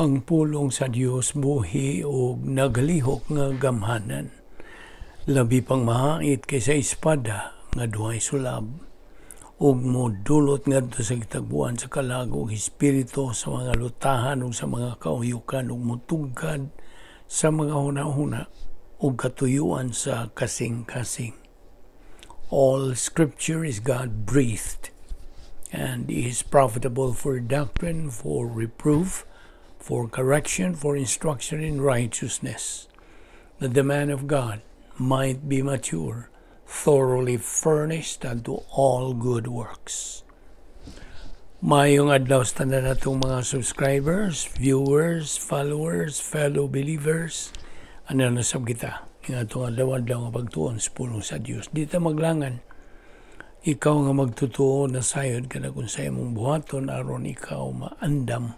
ang pulong sa Dios buhi og naglihok nga gamhanan labi pang mahait kaysa espada nga duhay sulab ug modulot nga sa gitagbuan sa kalag og espiritu sa mga lutahan ug sa mga kauyukan ug mutugad sa mga hunahuna ug katuyuan sa kasing-kasing all scripture is God breathed and is profitable for doctrine for reproof for correction, for instruction in righteousness, that the man of God might be mature, thoroughly furnished unto all good works. Mayong adlaw sa na natong mga subscribers, viewers, followers, fellow believers, ano na sab kita. Nga itong adlaw-adlaw nga pagtuon sa pulong sa Diyos. Di maglangan. Ikaw nga magtutuo na sayod ka na kung sa imong buhaton aron ikaw maandam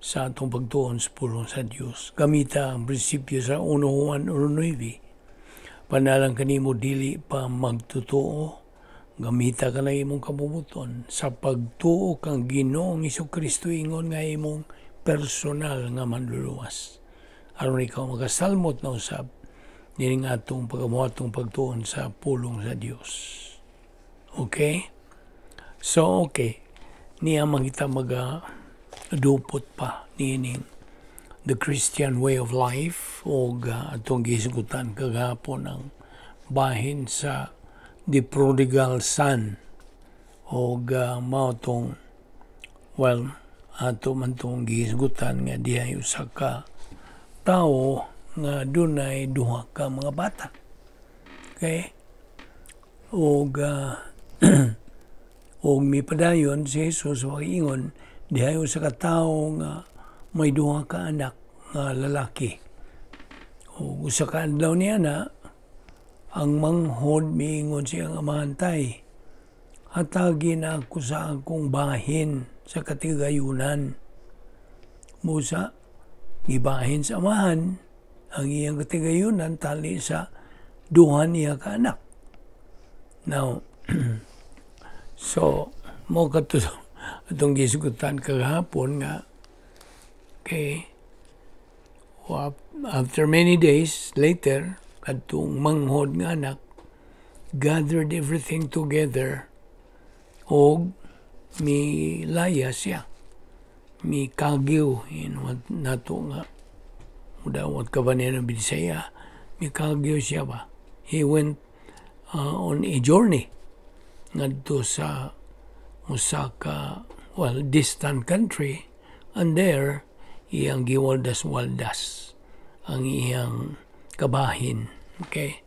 sa atong pagtuon sa pulong sa Dios. Gamita ang prinsipyo sa 1 Juan 1.9. Panalang kanimo dili pa magtutuo, gamita ka na imong kabubuton sa pagtuo kang Ginoong Iso Kristo ingon nga imong personal nga manluluwas. Aron ikaw magasalmot na usab nining atong pagamuhatong pagtuon sa pulong sa Dios. Okay? So okay, niya mangita maga dupot pa nining the Christian way of life o ga ah, atong gisgutan kagapon ang bahin sa the prodigal son ah, o ga tong well ato man tong gisgutan nga diya usa ka tao nga dunay duha ka mga bata okay o ga ah, og mipadayon si Jesus wa ingon Di ayo sa katao nga ah, may duha ka anak nga lalaki. O usa ka adlaw niya na ang manghod miingon siyang amahantay. Hatagin ako sa akong bahin sa katigayunan. Musa, gibahin sa amahan ang iyang katigayunan tali sa duha niya ka anak. Now, so, mo katulong atong gisigutan kagahapon nga kay after many days later kadtong manghod nga anak gathered everything together og mi laya siya mi kagyo in what nato nga mudawat ka ba niya ng mi kagyo siya ba he went uh, on a journey ngadto sa Osaka, well, distant country, and there, iyang giwaldas-waldas ang iyang kabahin, okay?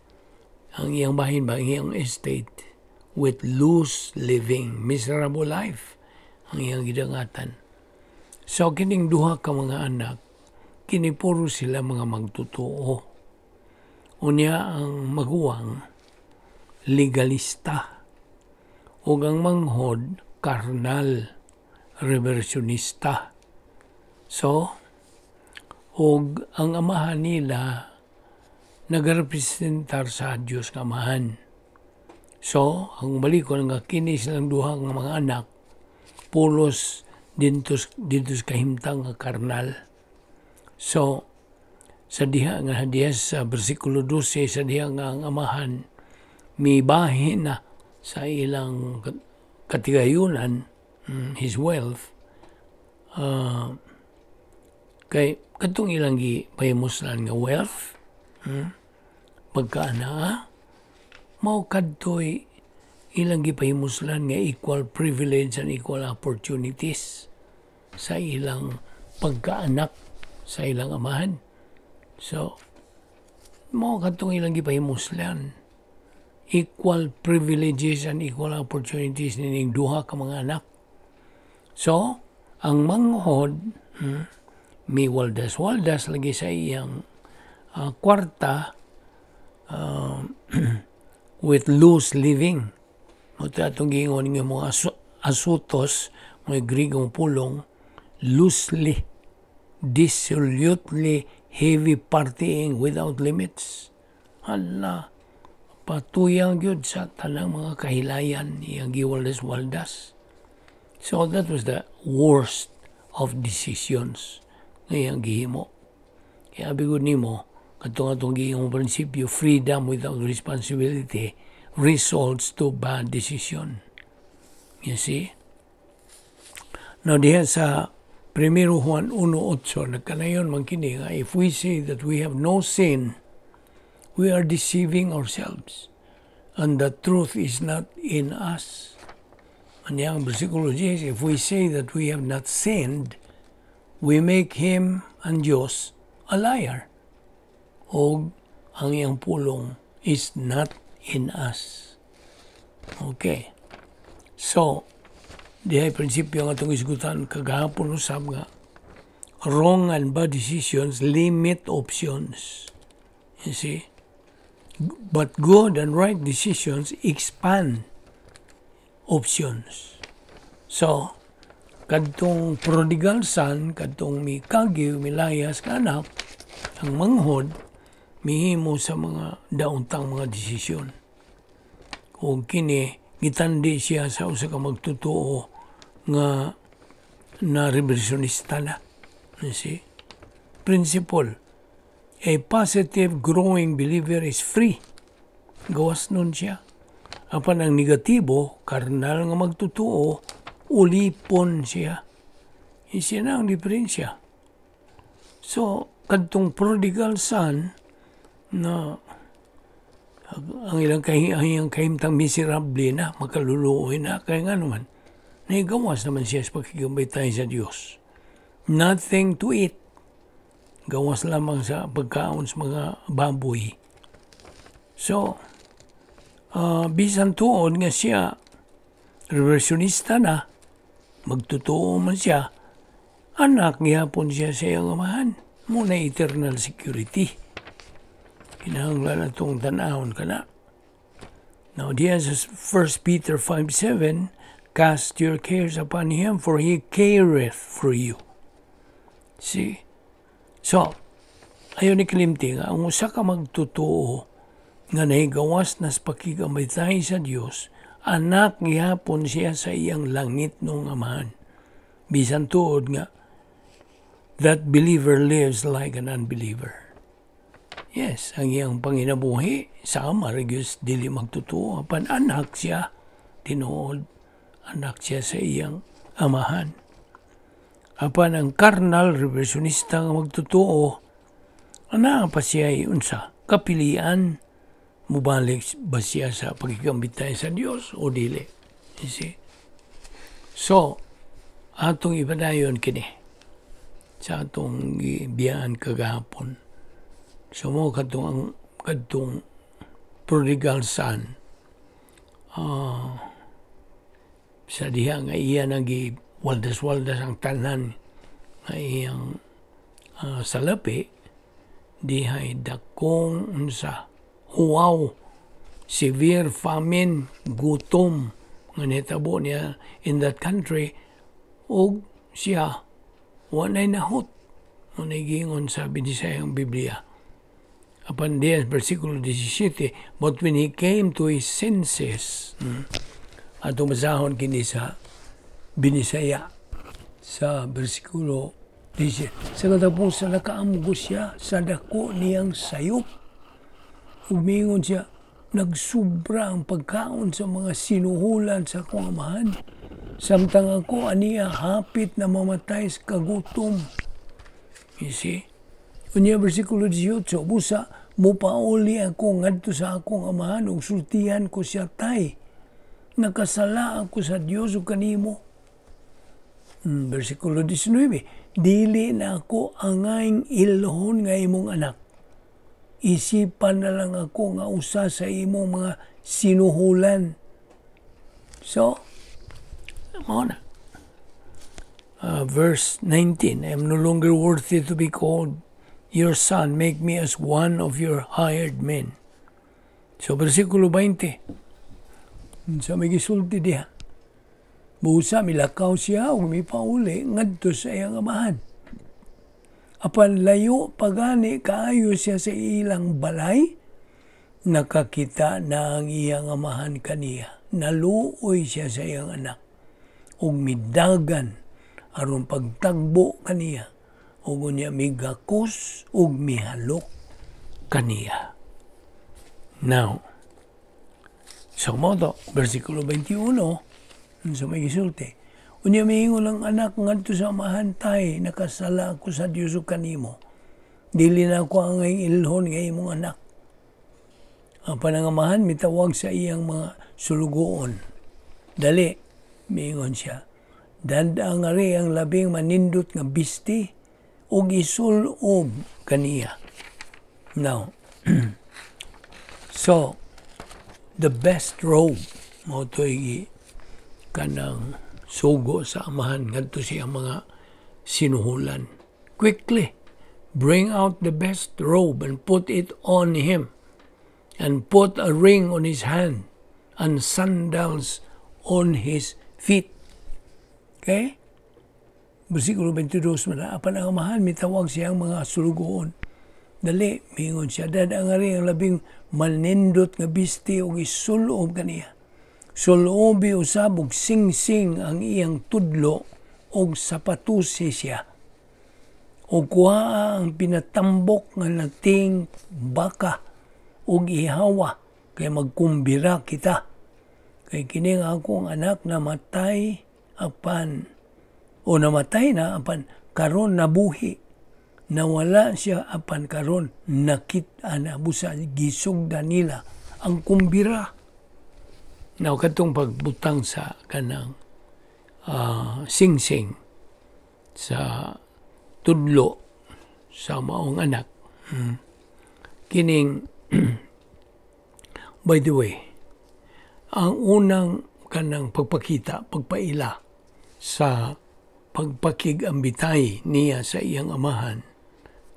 Ang iyang bahin ba, iyang estate, with loose living, miserable life, ang iyang gidangatan. So, kining duha ka mga anak, kinipuro sila mga magtotoo. Unya ang maguwang legalista. Ug ang manghod, karnal reversionista. So, og ang amahan nila nagrepresentar sa Dios ng amahan. So, ang balikon nga kini silang duha ng mga anak pulos dintos dintos kahimtang nga karnal. So, sa diha nga hadiyas sa bersikulo 12 sa diha nga ang amahan mibahin na sa ilang katigayunan, mm, his wealth, uh, eh, kay katong ilang gi pahimuslan nga wealth, hmm, pagkaanaa, mao kadtoy ilang gi gipahimuslan nga equal privilege and equal opportunities sa ilang pagkaanak sa ilang amahan. So, mao kadtong ilang gi gipahimuslan equal privileges and equal opportunities nining duha ka mga anak. So, ang manghod, hmm, may waldas-waldas lagi sa iyang uh, kwarta uh, with loose living. Muta itong gingon ng mga asu asutos, mga grigong pulong, loosely, dissolutely heavy partying without limits. Hala, patuyang gyud sa tanang mga kahilayan iyang giwaldas-waldas. So that was the worst of decisions ngayang gihimo. Kaya bigod ni mo, katong atong gihimong prinsipyo freedom without responsibility results to bad decision. You see? Now diha sa Primero Juan 1.8, nagkanayon man kini nga, if we say that we have no sin, we are deceiving ourselves and the truth is not in us. And yang bersikulo 10, if we say that we have not sinned, we make him and Diyos a liar. O ang iyang pulong is not in us. Okay. So, dihay prinsipyo nga itong isgutan, kagahapon usab nga, wrong and bad decisions limit options. You see? But good and right decisions expand options. So, kadtong prodigal son, kadtong may kagiw, may layas ka anak, ang manghod, mihimo sa mga dauntang mga desisyon. Kung kini, gitandi siya sa usa ka magtutuo nga na revolutionista na. See? Principle. A positive growing believer is free. Gawas nun siya. Apan ang negatibo, karnal nga magtutuo, ulipon siya. Isya na ang diferensya. So, kadtong prodigal son na ang ilang kahiyang kahimtang miserable na, makaluluoy na, kaya nga naman, naigawas naman siya sa pakigambay tayo sa Diyos. Nothing to eat gawas lamang sa pagkaon sa mga baboy. So, uh, bisan tuod nga siya, reversionista na, magtotoo man siya, anak niya gihapon siya sa iyang amahan. Muna eternal security. Kinahanglan na itong tanahon ka na. Now, diya sa 1 Peter 5.7, Cast your cares upon Him, for He careth for you. See? So, ayon ni Klimting, ang usa ka magtutuo nga nahigawas nas pakigamitay sa Dios, anak gihapon siya sa iyang langit nung amahan. Bisan tuod nga, that believer lives like an unbeliever. Yes, ang iyang panginabuhi sa ama, Regius, dili magtotoo. Apan anak siya, tinuod, anak siya sa iyang amahan. Apan ang karnal reversionista nga magtutuo, ana pa siya unsa kapilian mubalik ba siya sa pagkikambitay sa Dios o dili. You see? So, atong ibadayon kini sa atong biyaan kagahapon. So mo kadtong ang kadtong prodigal son. Uh, sa diha nga iya nagib waldas-waldas ang tanan nga iyang uh, salapi dihay dakong unsa huwaw severe famine gutom nga nitabo niya in that country O siya walay nahot nga giingon sabi ni sa ang Biblia upon this versikulo 17 but when he came to his senses hmm, atong masahon kini sa binisaya sa bersikulo 17. Sa katapong salakaamgo siya sa dako niyang sayop. Umingon siya, nagsubra ang pagkaon sa mga sinuhulan sa akong amahan. Samtang ako aniya hapit na mamatay sa kagutom. You see? Unya bersikulo 18, busa, mupauli ako ngadto sa akong amahan ug sultihan ko siya tay. Nakasala ako sa Diyos ug kanimo Mm, versikulo 19, Dili na ako angaing ilhon nga imong anak. Isipan na lang ako nga usa sa imong mga sinuhulan. So, mo na. Uh, verse 19, I am no longer worthy to be called your son. Make me as one of your hired men. So, versikulo 20. Mm, sa may gisulti diha Busa milakaw siya ug mipauli ngadto sa iyang amahan. Apan layo pagani kaayo siya sa ilang balay, nakakita na ang iyang amahan kaniya. Naluoy siya sa iyang anak ug midagan aron pagtagbo kaniya ug unya migakos ug mihalok kaniya. Now, sa so modo, versikulo 21, sa may gisulti. Unya miingon ang anak ngadto sa amahan tay nakasala ako sa Diyos kanimo. Dili na ako ang ilhon nga imong anak. Ang panangamahan mitawag sa iyang mga sulugoon. Dali miingon siya. Dandang ari ang labing manindot nga bisti ug isulob kaniya. Now, so the best robe mo to kanang sugo sa amahan ngadto siya mga sinuhulan. Quickly, bring out the best robe and put it on him, and put a ring on his hand, and sandals on his feet. Okay? Bersikulo 22, mana apan ang amahan, mitawag siya siyang mga sulugoon. Dali, mingon siya, dadangari ang labing manindot nga bisti o isulob kaniya Sulobi usab og sing-sing ang iyang tudlo og sapatusi siya. O kuha ang pinatambok nga nating baka og ihawa kay magkumbira kita. Kay kining akong anak namatay apan o namatay na apan karon nabuhi nawala siya apan karon nakit an abusa gisugdan nila ang kumbira Now, katong pagbutang sa kanang uh, ah, sing sa tudlo sa maong anak. Hmm. Kining, by the way, ang unang kanang pagpakita, pagpaila sa pagpakigambitay niya sa iyang amahan,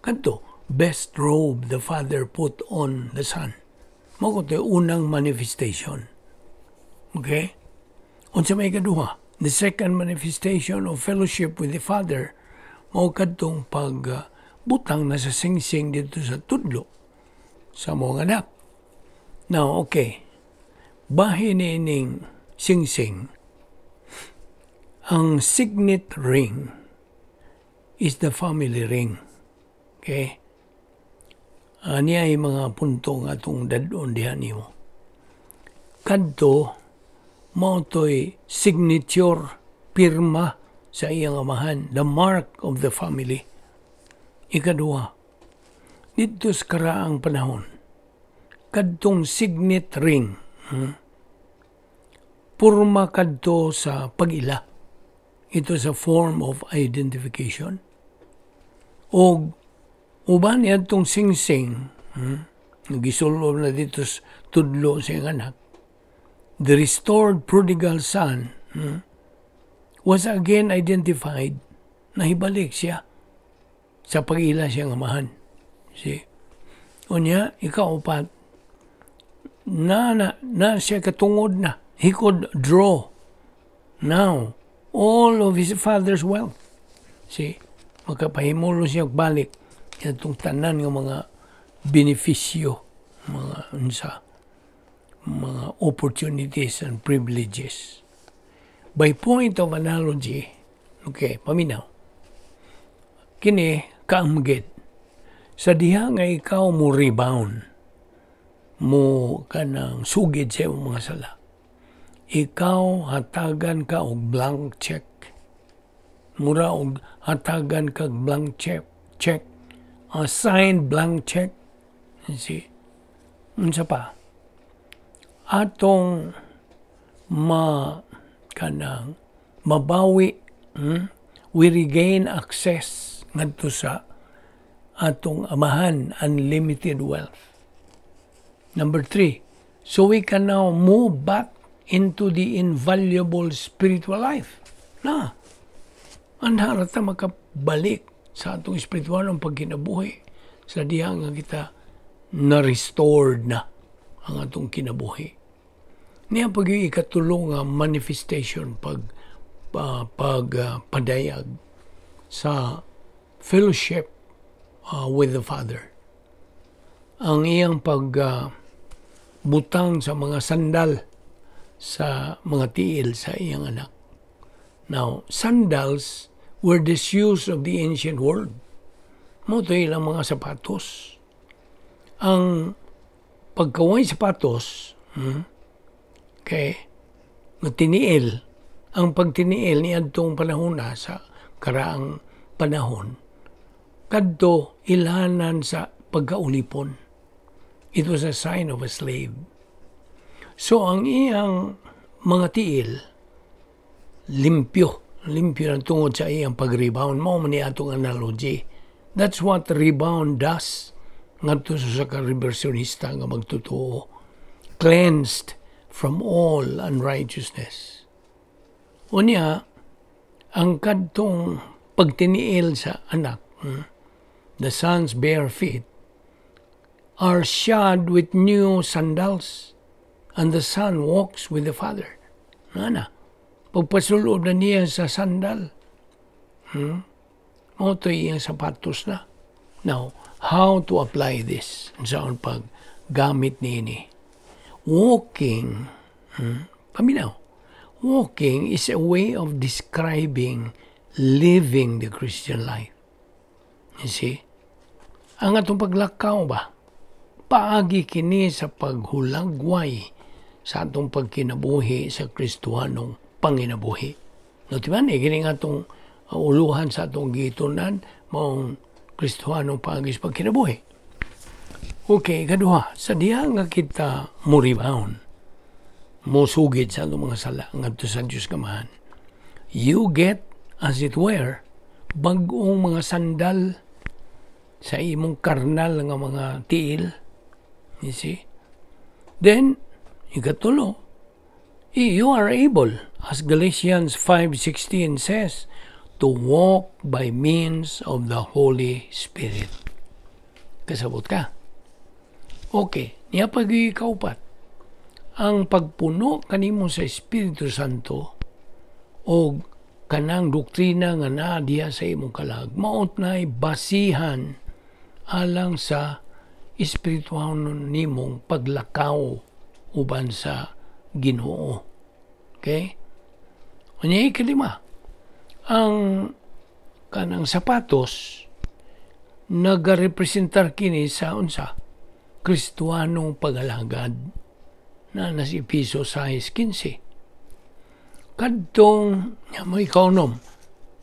kanto, best robe the father put on the son. Mao unang manifestation Okay? Unsa may ikaduha? The second manifestation of fellowship with the Father mao kadtong pag butang na sa singsing dito sa tudlo sa mga anak. Now, okay. Bahin ining singsing ang signet ring is the family ring. Okay? Ani ah, ay mga punto nga itong dadon dihan nimo. Kadto, moto'y signature pirma sa iyang amahan, the mark of the family. Ikaduha, dito sa karaang panahon, kadtong signet ring, hmm? purma kadto sa pagila. Ito sa form of identification. O uban yan tong sing-sing, hmm? na dito sa tudlo sa iyang anak, the restored prodigal son hmm, was again identified na hibalik siya sa pag-ila siyang amahan. See? O niya, ikaw upat, na, na, na siya katungod na. He could draw now all of his father's wealth. See? Magkapahimulo siya balik. Itong tanan ng mga beneficyo, mga unsa mga opportunities and privileges. By point of analogy, okay, paminaw. Kini kaamgit. Sa diha nga ikaw mo rebound mo kanang sugid sa imong mga sala. Ikaw hatagan ka og blank check. Mura og hatagan ka og blank check. Check. A signed blank check. See? Unsa pa? atong ma kanang mabawi hmm? we regain access ngadto sa atong amahan unlimited wealth number three so we can now move back into the invaluable spiritual life na anhara ta makabalik sa atong spiritual ang pagkinabuhi sa diha nga kita na restored na ang atong kinabuhi niya pag ikatulong uh, manifestation pag uh, pag uh, padayag sa fellowship uh, with the Father. Ang iyang pag uh, butang sa mga sandal sa mga tiil sa iyang anak. Now, sandals were disused of the ancient world. Mo to ilang mga sapatos. Ang pagkaway sapatos, hmm, Kay matiniil ang pagtiniil ni adtong panahon sa karaang panahon kadto ilhanan sa pagkaulipon. It was a sign of a slave. So ang iyang mga tiil limpyo, limpyo ang tungod sa iyang pag-rebound mao man atong analogy. That's what rebound does ngadto sa ka reversionista nga magtotoo. Cleansed from all unrighteousness. Unya, ang kadtong pagtiniil sa anak, hmm, the son's bare feet, are shod with new sandals, and the son walks with the father. Nana, pagpasulob na niya sa sandal, hmm? mo ito iyang sapatos na. Now, how to apply this? Saan pag gamit nini? Walking, hmm, paminaw, walking is a way of describing living the Christian life. You see? Ang atong paglakaw ba? Paagi kini sa paghulagway sa atong pagkinabuhi sa Kristuhanong panginabuhi. No, di ba? Nagiging atong uh, uluhan sa atong gitunan maong Kristuhanong pagkinabuhi. Okay, kaduha, sa diha nga kita muribaon, musugid sugid sa mga sala ngadto sa Dios kamahan. You get as it were bagong mga sandal sa imong karnal nga mga tiil. You see? Then, ikatulo, you are able, as Galatians 5.16 says, to walk by means of the Holy Spirit. Kasabot ka. Okay, niya pagikaupat. Ang pagpuno kanimo sa Espiritu Santo o kanang doktrina nga naa diya sa imong kalag maot nay basihan alang sa espiritual nimong paglakaw uban sa Ginoo. Okay? Unya ikalima. Ang kanang sapatos nagarepresentar kini sa unsa? Kristwanong pagalagad na nasi piso 15. Kadtong mo ikonom,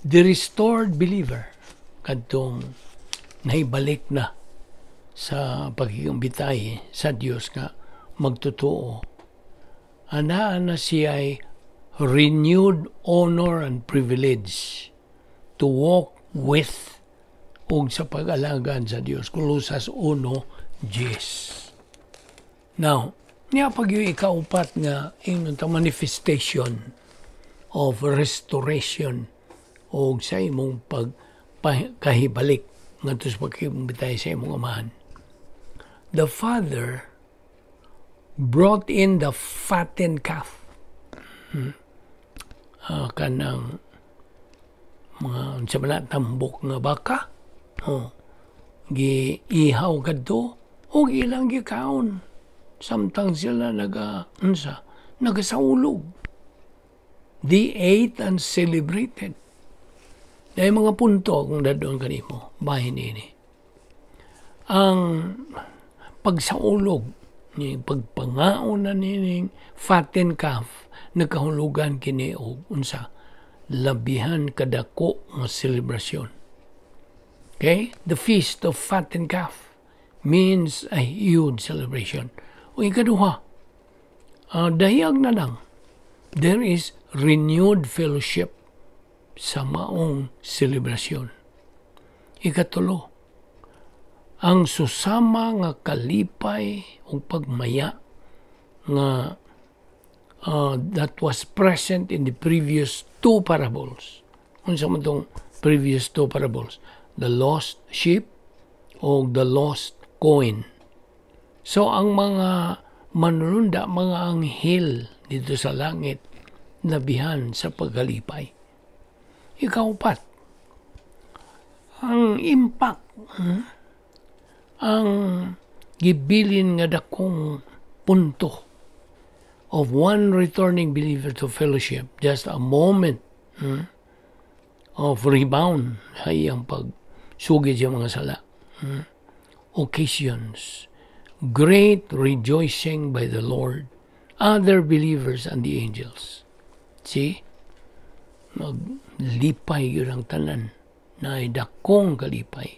the restored believer, kadtong naibalik na sa pagkikambitay sa Dios nga magtotoo. Ana na siya ay renewed honor and privilege to walk with o sa pag-alagaan sa Dios. Kulusas 1, Diyos. Now, niya pag yung ikaupat nga yung manifestation of restoration o sa imong pagkahibalik nga tos pagkibitay sa imong amahan. The father brought in the fattened calf. Hmm. Uh, kanang mga sa tambok nga baka. Oh. Giihaw kadto og ilang gikaon samtang sila naga unsa nagasaulog they ate and celebrated Dahil mga punto kung dadon kanimo bahin ini ang pagsaulog ni pagpangaon na nining fatten calf nagkahulugan kini og unsa labihan kadako nga selebrasyon okay the feast of fatten calf means a huge celebration. O ikaduha, uh, ah, dahiyag na lang, there is renewed fellowship sa maong celebration. Ikatulo, ang susama nga kalipay o pagmaya nga uh, that was present in the previous two parables. Unsa man tong previous two parables? The lost sheep o the lost coin. So ang mga manununda, mga anghel dito sa langit, nabihan sa paghalipay. Ikaw pat, ang impact, hmm? ang gibilin nga dakong punto of one returning believer to fellowship, just a moment hmm? of rebound ay ang pagsugid sa mga sala. Hmm? occasions, great rejoicing by the Lord, other believers, and the angels. See? Maglipay yun ang tanan na dakong kalipay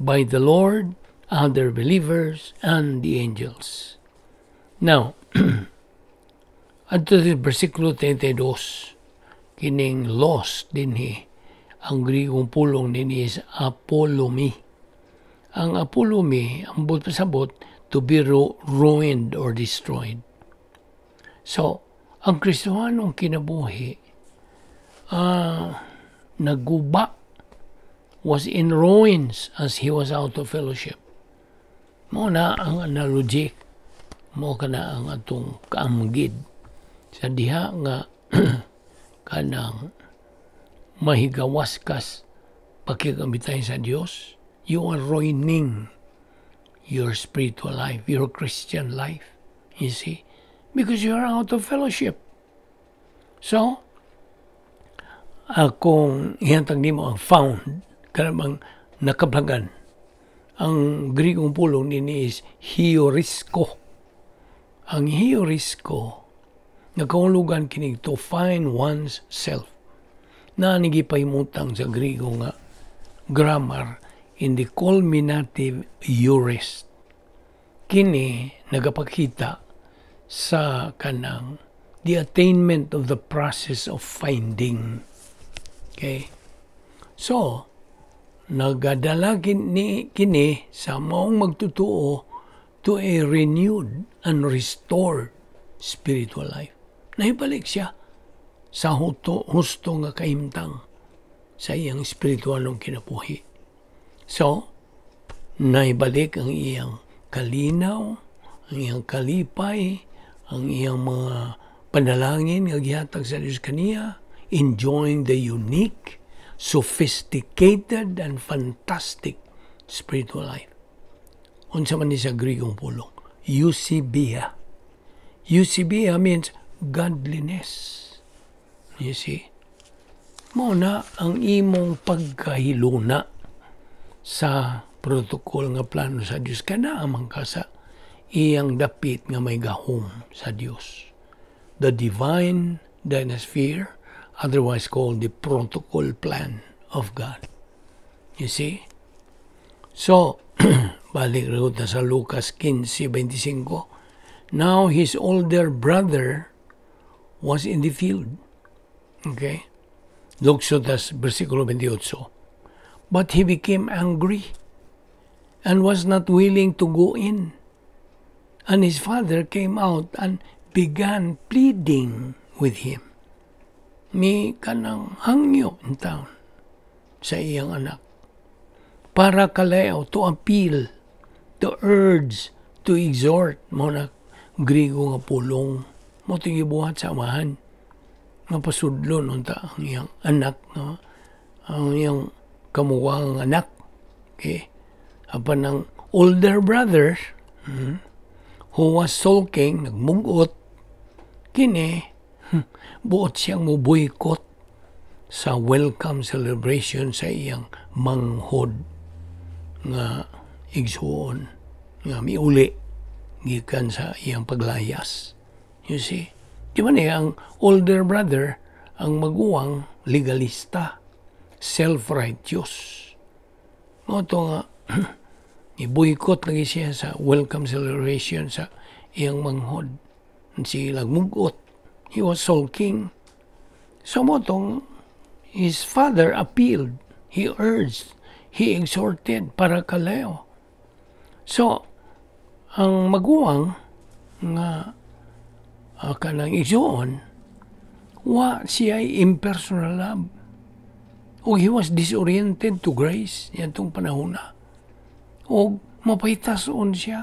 by the Lord, other believers, and the angels. Now, adto sa versikulo 32, kining lost dinhi ang Grigong pulong dinhi is apolomi ang apulumi, ang bot to be ru- ruined or destroyed. So, ang Kristohanong kinabuhi, uh, naguba, was in ruins as he was out of fellowship. Mo na ang analogy, mo ka na ang atong kaamgid. Sa diha nga kanang mahigawaskas kas sa Dios you are ruining your spiritual life, your Christian life, you see, because you are out of fellowship. So, akong kung ihantag nimo ang found, kanamang nakablagan, ang Gregong pulong nini is hiorisko. Ang hiorisko, nakaulugan kinig to find one's self. Na mutang sa Gregong nga grammar in the culminative jurist. Kini nagapakita sa kanang the attainment of the process of finding. Okay? So, nagadala kini, kini sa maong magtutuo to a renewed and restored spiritual life. Nahibalik siya sa husto, husto nga kahimtang sa iyang spiritualong kinapuhi. So, naibalik ang iyang kalinaw, ang iyang kalipay, ang iyang mga panalangin nagyatag sa Diyos kaniya, enjoying the unique, sophisticated, and fantastic spiritual life. Unsa man ni sa Grigong pulong, eusebia. Eusebia means godliness. You see? Muna ang imong pagkahiluna sa protocol nga plano sa Dios kana amang kasa iyang dapit nga may gahom sa Dios the divine dynosphere otherwise called the protocol plan of God you see so balik rin sa Lucas 15:25 now his older brother was in the field okay Luke das versikulo 28 But he became angry and was not willing to go in. And his father came out and began pleading with him. Ni kanang hangyo in town sa iyang anak. Para kalayo to appeal, to urge, to exhort mo na grigo nga pulong mo tigibuhat sa amahan. Mapasudlon unta ang iyang anak no? ang iyang kamuwang anak. Okay? Apan ang older brother hmm, who was sulking, nagmugot, kini, hmm, buot siyang mubuykot sa welcome celebration sa iyang manghod nga igsuon nga miuli gikan sa iyang paglayas. You see? Di ba niya, ang older brother, ang maguwang legalista self-righteous. No, ito nga, i-boycott lagi siya sa welcome celebration sa iyang manghod. Si lagmugot. He was sulking. So mo tong, his father appealed. He urged. He exhorted para kaleo. So, ang maguwang nga uh, kanang igsoon, wa siya impersonal love o oh, he was disoriented to grace, yan tong panahuna. O oh, mapahitason siya.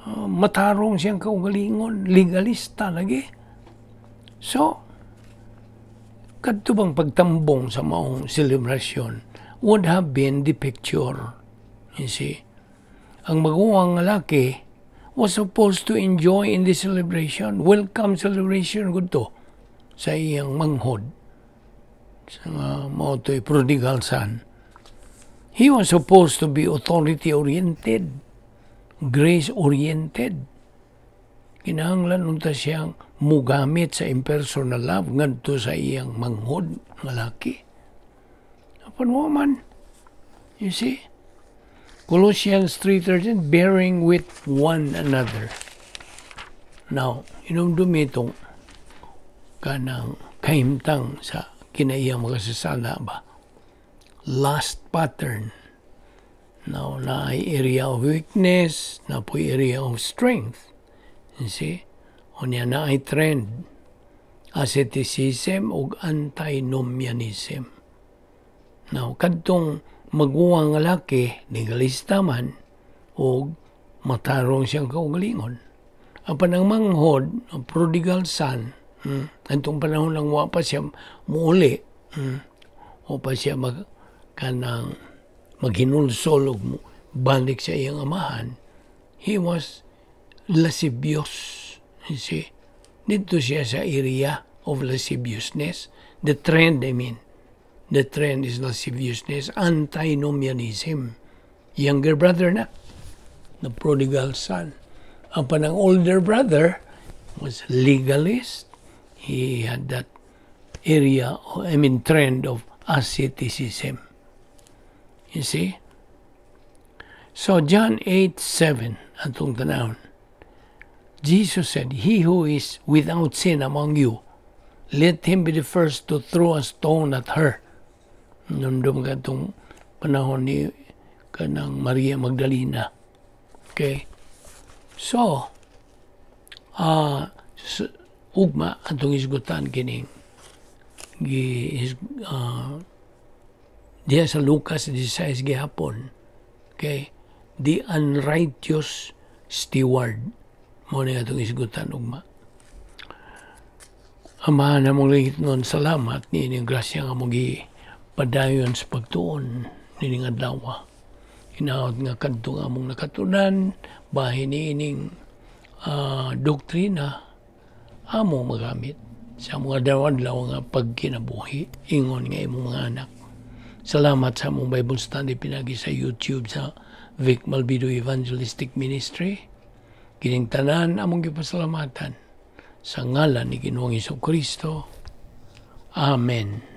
Uh, matarong siyang kaugalingon, legalista lagi. So, kadtubang pagtambong sa maong celebration would have been the picture. You see, ang maguwang lalaki was supposed to enjoy in the celebration, welcome celebration gud to sa iyang manghod sa uh, moto'y prodigal son, he was supposed to be authority-oriented, grace-oriented. Kinahanglan unta siyang mugamit sa impersonal love ngadto sa iyang manghod ng laki. Upon woman, you see, Colossians 3.13, bearing with one another. Now, inumdumi itong kanang kahimtang sa kinaiya mo kasasala ba? Last pattern. Now, na area of weakness, na po area of strength. You see? O niya na ay trend. Asceticism o antinomianism. Now, kadtong maguwang laki, nigalista man, o matarong siyang kaugalingon. Apan ang manghod, ang prodigal son, Mm. Hmm. Antong panahon lang wa pa siya muuli. Mm. O pa siya mag, kanang maghinulsol mo balik sa iyang amahan. He was lascivious. You see? Dito siya sa area of lasciviousness. The trend, I mean. The trend is lasciviousness, antinomianism. Younger brother na, the prodigal son. Ang panang older brother was legalist, he had that area, I mean, trend of asceticism. You see? So, John 8 7, atong tanahon. Jesus said, He who is without sin among you, let him be the first to throw a stone at her. Nandum ka itong panahon ni kanang Maria Magdalena. Okay? So, uh, ah, so, ugma adtong isgutan kining gi uh, ah, diya sa Lucas 16 gihapon okay the unrighteous steward mo na itong isgutan ugma Ama na mong lingit nun, salamat ni inyong grasya nga mong padayon sa pagtuon ni adlawa. Hinaot nga kadto nga mong nakatunan, bahin ni ining uh, ah, doktrina, amo magamit sa mga dawan-law nga pagkinabuhi. Ingon nga imong mga anak. Salamat sa mong Bible study pinagi sa YouTube sa Vic Malbido Evangelistic Ministry. Kining tanan among gipasalamatan sa ngalan ni Ginoong Kristo. Amen.